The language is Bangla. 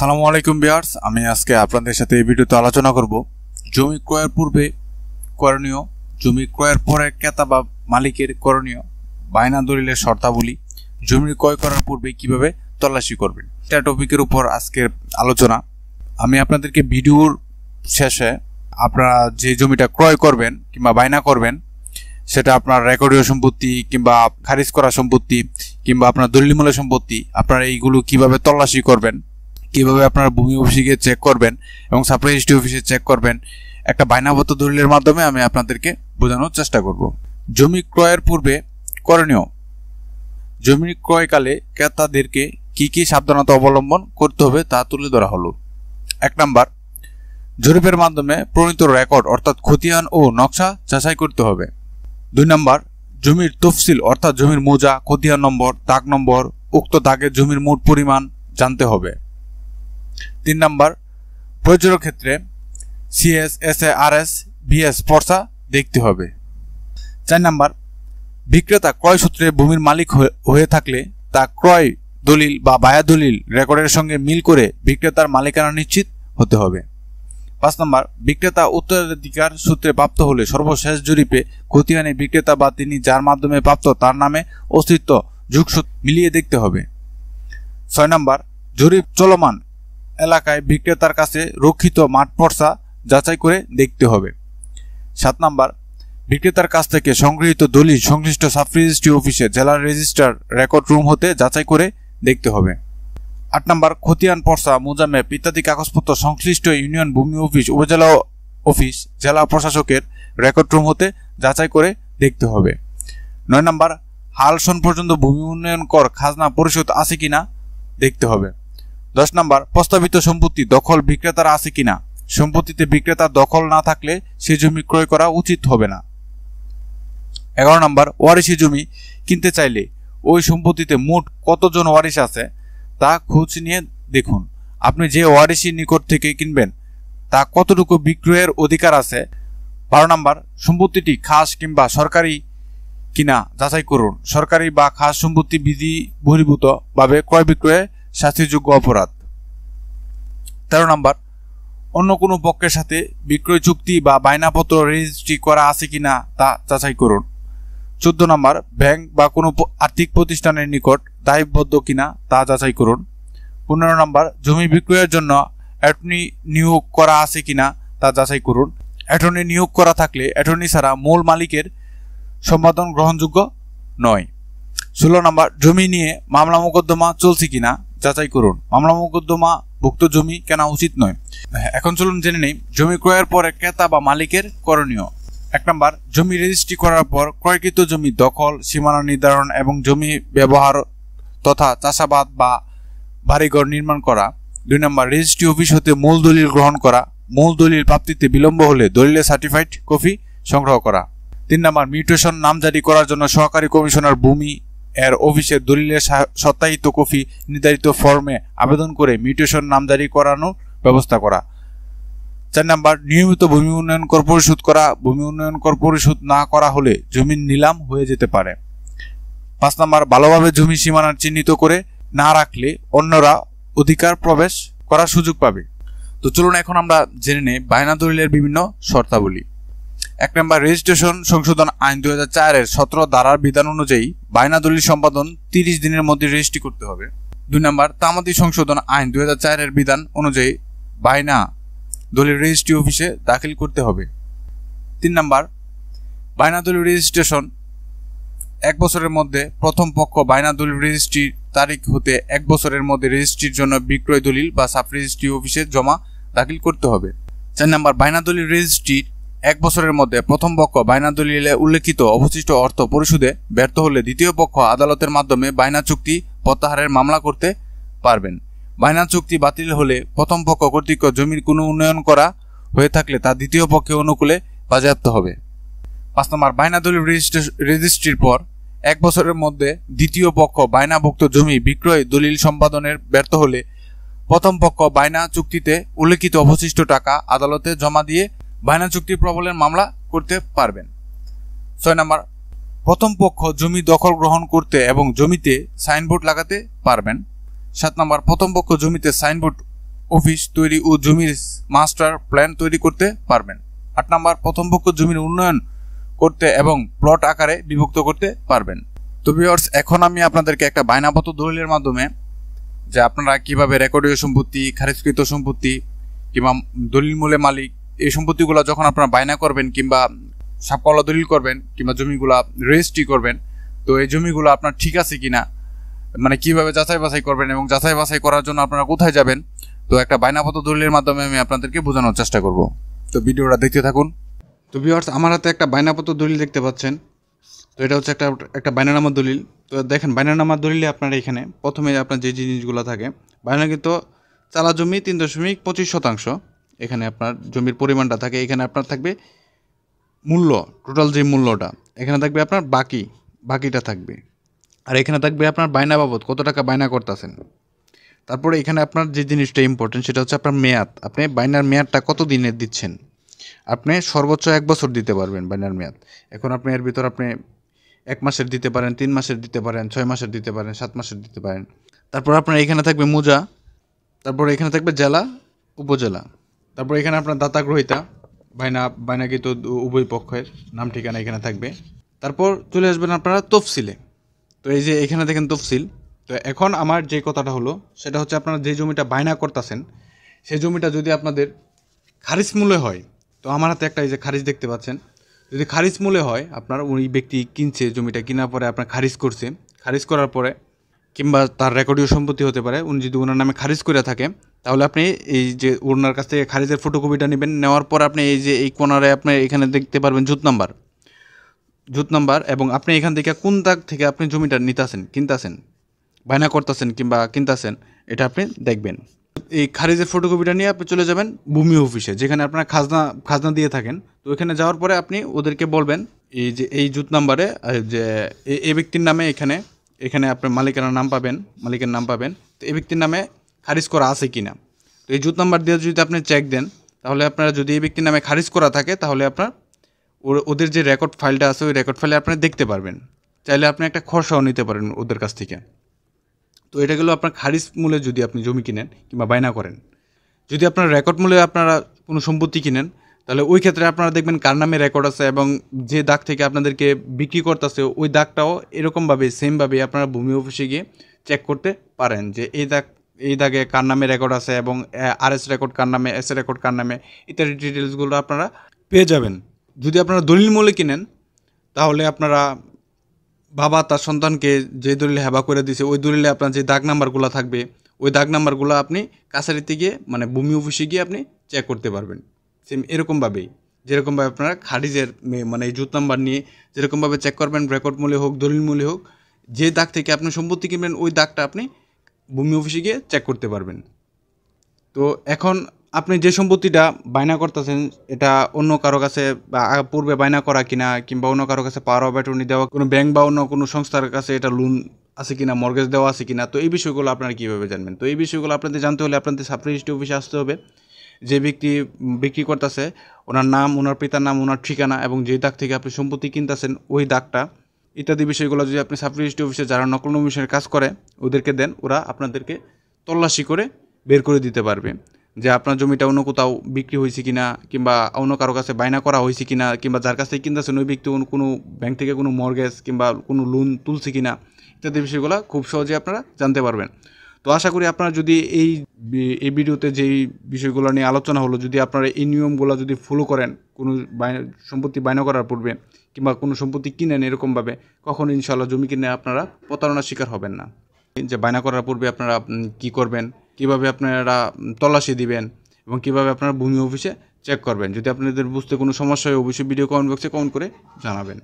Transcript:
আসসালামু আলাইকুম বিয়ার্স আমি আজকে আপনাদের সাথে এই ভিডিওতে আলোচনা করব জমি ক্রয়ের পূর্বে করণীয় জমি ক্রয়ের পরে ক্রেতা বা মালিকের করণীয় বায়না দলিলের শর্তাবলী জমি ক্রয় করার পূর্বে কিভাবে তল্লাশি করবেন এটা টপিকের উপর আজকের আলোচনা আমি আপনাদেরকে ভিডিওর শেষে আপনারা যে জমিটা ক্রয় করবেন কিংবা বায়না করবেন সেটা আপনার রেকর্ডীয় সম্পত্তি কিংবা খারিজ করা সম্পত্তি কিংবা আপনার দলিলমূলের সম্পত্তি আপনারা এইগুলো কিভাবে তল্লাশি করবেন কিভাবে আপনারা ভূমি অফিসে চেক করবেন এবং সাপ্লাই হিস্ট্রি অফিসে চেক করবেন একটা বায়নাবদ্ধ দলিলের মাধ্যমে আমি আপনাদেরকে বোঝানোর চেষ্টা করব জমি ক্রয়ের পূর্বে করণীয় জমি ক্রয়কালে ক্রেতাদেরকে কি কি সাবধানতা অবলম্বন করতে হবে তা তুলে ধরা হলো এক নাম্বার জরিপের মাধ্যমে প্রণীত রেকর্ড অর্থাৎ খতিয়ান ও নকশা যাচাই করতে হবে দুই নাম্বার জমির তফসিল অর্থাৎ জমির মোজা খতিয়ান নম্বর দাগ নম্বর উক্ত দাগের জমির মোট পরিমাণ জানতে হবে তিন নম্বর প্রযোজ্য ক্ষেত্রে C S S A R S V S ফর্সা দেখতে হবে চার নম্বর বিক্রেতা ক্রয় সূত্রে ভূমির মালিক হয়ে থাকলে তা ক্রয় দলিল বা বায়া দলিল রেকর্ডের সঙ্গে মিল করে বিক্রেতার মালিকানা নিশ্চিত হতে হবে পাঁচ নম্বর বিক্রেতা উত্তরাধিকার সূত্রে প্রাপ্ত হলে সর্বশেষ জরিপে ক্ষতিহানি বিক্রেতা বা তিনি যার মাধ্যমে প্রাপ্ত তার নামে অস্তিত্ব যুগসূত্র মিলিয়ে দেখতে হবে ছয় নম্বর জরিপ চলমান এলাকায় বিক্রেতার কাছে রক্ষিত মাঠ পর্সা যাচাই করে দেখতে হবে সাত নাম্বার বিক্রেতার কাছ থেকে সংগৃহীত দলিল সংশ্লিষ্ট সাব রেজিস্ট্রি অফিসে জেলার রেজিস্ট্রার রেকর্ড রুম হতে যাচাই করে দেখতে হবে আট নম্বর খতিয়ান পর্সা মোজামেপ ইত্যাদি কাগজপত্র সংশ্লিষ্ট ইউনিয়ন ভূমি অফিস উপজেলা অফিস জেলা প্রশাসকের রেকর্ড রুম হতে যাচাই করে দেখতে হবে নয় নম্বর হালসন পর্যন্ত ভূমি উন্নয়ন কর খাজনা পরিশোধ আছে কিনা দেখতে হবে দশ নম্বর প্রস্তাবিত সম্পত্তি দখল বিক্রেতারা আছে কিনা সম্পত্তিতে বিক্রেতার দখল না থাকলে সে জমি ক্রয় করা উচিত হবে না এগারো নম্বর ওয়ারিশি জমি কিনতে চাইলে ওই সম্পত্তিতে মোট কতজন ওয়ারিশ আছে তা খোঁজ নিয়ে দেখুন আপনি যে ওয়ারিশির নিকট থেকে কিনবেন তা কতটুকু বিক্রয়ের অধিকার আছে বারো নম্বর সম্পত্তিটি খাস কিংবা সরকারি কিনা যাচাই করুন সরকারি বা খাস সম্পত্তি বিধি বহির্ভূতভাবে ক্রয় বিক্রয়ে শাস্তিযোগ্য অপরাধ তেরো নম্বর অন্য কোনো পক্ষের সাথে বিক্রয় চুক্তি বা বায়নাপত্র রেজিস্ট্রি করা আছে কি না তা যাচাই করুন চোদ্দ নম্বর ব্যাংক বা কোনো আর্থিক প্রতিষ্ঠানের নিকট দায়বদ্ধ কিনা তা যাচাই করুন পনেরো নম্বর জমি বিক্রয়ের জন্য অ্যাটর্নি নিয়োগ করা আছে কি না তা যাচাই করুন অ্যাটর্নি নিয়োগ করা থাকলে অ্যাটর্নি ছাড়া মূল মালিকের সম্পাদন গ্রহণযোগ্য নয় ষোলো নম্বর জমি নিয়ে মামলা মোকদ্দমা চলছে কিনা যাচাই করুন মামলা মোকদ্দমা ভুক্ত জমি কেনা উচিত নয় এখন চলুন জেনে নেই জমি ক্রয়ের পরে ক্রেতা বা মালিকের করণীয় এক নম্বর জমি রেজিস্ট্রি করার পর ক্রয়কৃত জমি দখল সীমানা নির্ধারণ এবং জমি ব্যবহার তথা চাষাবাদ বা বাড়িঘর নির্মাণ করা দুই নম্বর রেজিস্ট্রি অফিস হতে মূল দলিল গ্রহণ করা মূল দলিল প্রাপ্তিতে বিলম্ব হলে দলিলের সার্টিফাইড কপি সংগ্রহ করা তিন নম্বর মিউটেশন নাম জারি করার জন্য সহকারী কমিশনার ভূমি এর অফিসের দলিলে সত্যায়িত কপি নির্ধারিত ফর্মে আবেদন করে মিউটেশন নামজারি করানোর ব্যবস্থা করা চার নাম্বার নিয়মিত ভূমি উন্নয়ন কর পরিশোধ করা ভূমি উন্নয়ন কর পরিশোধ না করা হলে জমির নিলাম হয়ে যেতে পারে পাঁচ নাম্বার ভালোভাবে জমি সীমানার চিহ্নিত করে না রাখলে অন্যরা অধিকার প্রবেশ করার সুযোগ পাবে তো চলুন এখন আমরা জেনে নেই বায়না দলিলের বিভিন্ন শর্তাবলী এক নম্বর রেজিস্ট্রেশন সংশোধন আইন দু হাজার চারের সতেরো ধারার বিধান অনুযায়ী বায়না দলিল সম্পাদন তিরিশ দিনের মধ্যে রেজিস্ট্রি করতে হবে দুই নম্বর তামাদি সংশোধন আইন দু হাজার চারের বিধান অনুযায়ী বায়না দলিল রেজিস্ট্রি অফিসে দাখিল করতে হবে তিন নম্বর বায়না দলিল রেজিস্ট্রেশন এক বছরের মধ্যে প্রথম পক্ষ বায়না দলিল রেজিস্ট্রির তারিখ হতে এক বছরের মধ্যে রেজিস্ট্রির জন্য বিক্রয় দলিল বা সাব রেজিস্ট্রি অফিসে জমা দাখিল করতে হবে চার নম্বর বায়না দলিল রেজিস্ট্রির এক বছরের মধ্যে প্রথম পক্ষ বায়না দলিলে উল্লেখিত অবশিষ্ট অর্থ পরিশোধে ব্যর্থ হলে দ্বিতীয় পক্ষ আদালতের মাধ্যমে বায়না চুক্তি প্রত্যাহারের মামলা করতে পারবেন বায়না চুক্তি বাতিল হলে প্রথম পক্ষ কর্তৃক জমির কোনো উন্নয়ন করা হয়ে থাকলে তা দ্বিতীয় পক্ষে অনুকূলে বাজেয়াপ্ত হবে পাঁচ নম্বর বায়না দলিল রেজিস্ট্রির পর এক বছরের মধ্যে দ্বিতীয় পক্ষ বায়নাভুক্ত জমি বিক্রয় দলিল সম্পাদনের ব্যর্থ হলে প্রথম পক্ষ বায়না চুক্তিতে উল্লেখিত অবশিষ্ট টাকা আদালতে জমা দিয়ে বায়না চুক্তি প্রবলের মামলা করতে পারবেন ছয় নম্বর প্রথম পক্ষ জমি দখল গ্রহণ করতে এবং জমিতে সাইনবোর্ড লাগাতে পারবেন সাত নম্বর প্রথম পক্ষ জমিতে সাইনবোর্ড অফিস তৈরি ও জমির মাস্টার প্ল্যান তৈরি করতে পারবেন আট নম্বর প্রথম পক্ষ জমির উন্নয়ন করতে এবং প্লট আকারে বিভক্ত করতে পারবেন তো ভিওর্স এখন আমি আপনাদেরকে একটা বায়নাপত দলিলের মাধ্যমে যে আপনারা কিভাবে রেকর্ডীয় সম্পত্তি খারিজকৃত সম্পত্তি কিংবা দলিল মূলে মালিক এই সম্পত্তিগুলো যখন আপনারা বায়না করবেন কিংবা সাপকলা দলিল করবেন কিংবা জমিগুলো রেজিস্ট্রি করবেন তো এই জমিগুলো আপনার ঠিক আছে কিনা মানে কিভাবে যাচাই বাছাই করবেন এবং যাচাই বাছাই করার জন্য আপনারা কোথায় যাবেন তো একটা বায়নাপত্র দলিলের মাধ্যমে আমি আপনাদেরকে বোঝানোর চেষ্টা করব তো ভিডিওটা দেখতে থাকুন তো ভিউয়ার্স আমার হাতে একটা বায়নাপত্র দলিল দেখতে পাচ্ছেন তো এটা হচ্ছে একটা একটা বায়নানামা দলিল তো দেখেন বায়নানামা দলিলে আপনার এখানে প্রথমে আপনার যে জিনিসগুলো থাকে কিন্তু চালা জমি তিন দশমিক পঁচিশ শতাংশ এখানে আপনার জমির পরিমাণটা থাকে এখানে আপনার থাকবে মূল্য টোটাল যে মূল্যটা এখানে থাকবে আপনার বাকি বাকিটা থাকবে আর এখানে থাকবে আপনার বায়না বাবদ কত টাকা বায়না করতেছেন তারপরে এখানে আপনার যে জিনিসটা ইম্পর্টেন্ট সেটা হচ্ছে আপনার মেয়াদ আপনি বাইনার মেয়াদটা কত দিনের দিচ্ছেন আপনি সর্বোচ্চ এক বছর দিতে পারবেন বাইনার মেয়াদ এখন আপনি এর ভিতর আপনি এক মাসের দিতে পারেন তিন মাসের দিতে পারেন ছয় মাসের দিতে পারেন সাত মাসের দিতে পারেন তারপর আপনার এখানে থাকবে মোজা তারপর এখানে থাকবে জেলা উপজেলা তারপর এখানে আপনার দাতা গ্রহিতা বাইনা বাইনাকৃত উভয় পক্ষের নাম ঠিকানা এখানে থাকবে তারপর চলে আসবেন আপনারা তফসিলে তো এই যে এখানে দেখেন তফসিল তো এখন আমার যে কথাটা হলো সেটা হচ্ছে আপনারা যে জমিটা বায়না করতেছেন সেই জমিটা যদি আপনাদের খারিজ মূল্যে হয় তো আমার হাতে একটা এই যে খারিজ দেখতে পাচ্ছেন যদি খারিজ মূল্যে হয় আপনার ওই ব্যক্তি কিনছে জমিটা কেনার পরে আপনার খারিজ করছে খারিজ করার পরে কিংবা তার রেকর্ডীয় সম্পত্তি হতে পারে উনি যদি ওনার নামে খারিজ করে থাকে তাহলে আপনি এই যে ওনার কাছ থেকে খারিজের ফটোকপিটা নেবেন নেওয়ার পর আপনি এই যে এই কোনারে আপনি এখানে দেখতে পারবেন জুত নাম্বার জুত নাম্বার এবং আপনি এখান থেকে কোন দাগ থেকে আপনি জমিটা নিতাছেন কিনতাছেন বায়না করতেছেন কিংবা কিনতাছেন এটা আপনি দেখবেন এই খারিজের ফটোকপিটা নিয়ে আপনি চলে যাবেন ভূমি অফিসে যেখানে আপনার খাজনা খাজনা দিয়ে থাকেন তো ওইখানে যাওয়ার পরে আপনি ওদেরকে বলবেন এই যে এই জুত নাম্বারে যে এই ব্যক্তির নামে এখানে এখানে আপনার মালিকানার নাম পাবেন মালিকের নাম পাবেন তো এই ব্যক্তির নামে খারিজ করা আছে কি না তো এই জুত নাম্বার দিয়ে যদি আপনি চেক দেন তাহলে আপনারা যদি এই ব্যক্তির নামে খারিজ করা থাকে তাহলে আপনার ওদের যে রেকর্ড ফাইলটা আছে ওই রেকর্ড ফাইলে আপনি দেখতে পারবেন চাইলে আপনি একটা খরসাও নিতে পারেন ওদের কাছ থেকে তো এটা গেলো আপনার খারিজ মূল্যে যদি আপনি জমি কিনেন কিংবা বায়না করেন যদি আপনার রেকর্ড মূল্যে আপনারা কোনো সম্পত্তি কিনেন তাহলে ওই ক্ষেত্রে আপনারা দেখবেন কার নামে রেকর্ড আছে এবং যে দাগ থেকে আপনাদেরকে বিক্রি করতেছে ওই দাগটাও এরকমভাবে সেমভাবে আপনারা ভূমি অফিসে গিয়ে চেক করতে পারেন যে এই দাগ এই দাগে কার নামে রেকর্ড আছে এবং আর এস রেকর্ড কার নামে এস রেকর্ড কার নামে ইত্যাদি ডিটেলসগুলো আপনারা পেয়ে যাবেন যদি আপনারা দলিল মূল্যে কিনেন তাহলে আপনারা বাবা তার সন্তানকে যে দলিলে হেবা করে দিছে ওই দলিলে আপনার যে দাগ নাম্বারগুলো থাকবে ওই দাগ নাম্বারগুলো আপনি কাছারিতে গিয়ে মানে ভূমি অফিসে গিয়ে আপনি চেক করতে পারবেন সেম এরকমভাবেই যেরকমভাবে আপনারা খারিজের মানে এই জুত নাম্বার নিয়ে যেরকমভাবে চেক করবেন রেকর্ড মূল্যে হোক দলিল মূল্যে হোক যে দাগ থেকে আপনি সম্পত্তি কিনবেন ওই দাগটা আপনি ভূমি অফিসে গিয়ে চেক করতে পারবেন তো এখন আপনি যে সম্পত্তিটা বায়না করতেছেন এটা অন্য কারো কাছে বা পূর্বে বায়না করা কিনা কিংবা অন্য কারো কাছে পাওয়ার অফ দেওয়া কোনো ব্যাংক বা অন্য কোনো সংস্থার কাছে এটা লোন আছে কিনা মর্গেজ দেওয়া আছে কিনা তো এই বিষয়গুলো আপনারা কীভাবে জানবেন তো এই বিষয়গুলো আপনাদের জানতে হলে আপনাদের সাব রেজিস্ট্রি অফিসে আসতে হবে যে ব্যক্তি বিক্রি করতেছে ওনার নাম ওনার পিতার নাম ওনার ঠিকানা এবং যে দাগ থেকে আপনি সম্পত্তি কিনতেছেন ওই দাগটা ইত্যাদি বিষয়গুলো যদি আপনি সাব রেজিস্ট্রি অফিসে যারা নকল নমিশনের কাজ করে ওদেরকে দেন ওরা আপনাদেরকে তল্লাশি করে বের করে দিতে পারবে যে আপনার জমিটা অন্য কোথাও বিক্রি হয়েছে কি না কিংবা অন্য কারো কাছে বায়না করা হয়েছে কি না কিংবা যার কাছ থেকে কিনতেছেন ওই ব্যক্তি কোনো ব্যাংক থেকে কোনো মর্গেজ কিংবা কোনো লোন তুলছে কি না ইত্যাদি বিষয়গুলো খুব সহজে আপনারা জানতে পারবেন তো আশা করি আপনারা যদি এই এই ভিডিওতে যেই বিষয়গুলো নিয়ে আলোচনা হলো যদি আপনারা এই নিয়মগুলো যদি ফলো করেন কোনো সম্পত্তি বায়না করার পূর্বে কিংবা কোনো সম্পত্তি কিনেন এরকমভাবে কখন ইনশাল্লাহ জমি কিনে আপনারা প্রতারণার শিকার হবেন না যে বায়না করার পূর্বে আপনারা কি করবেন কিভাবে আপনারা তল্লাশি দিবেন এবং কিভাবে আপনারা ভূমি অফিসে চেক করবেন যদি আপনাদের বুঝতে কোনো সমস্যা হয় অবশ্যই ভিডিও কমেন্ট বক্সে কমেন্ট করে জানাবেন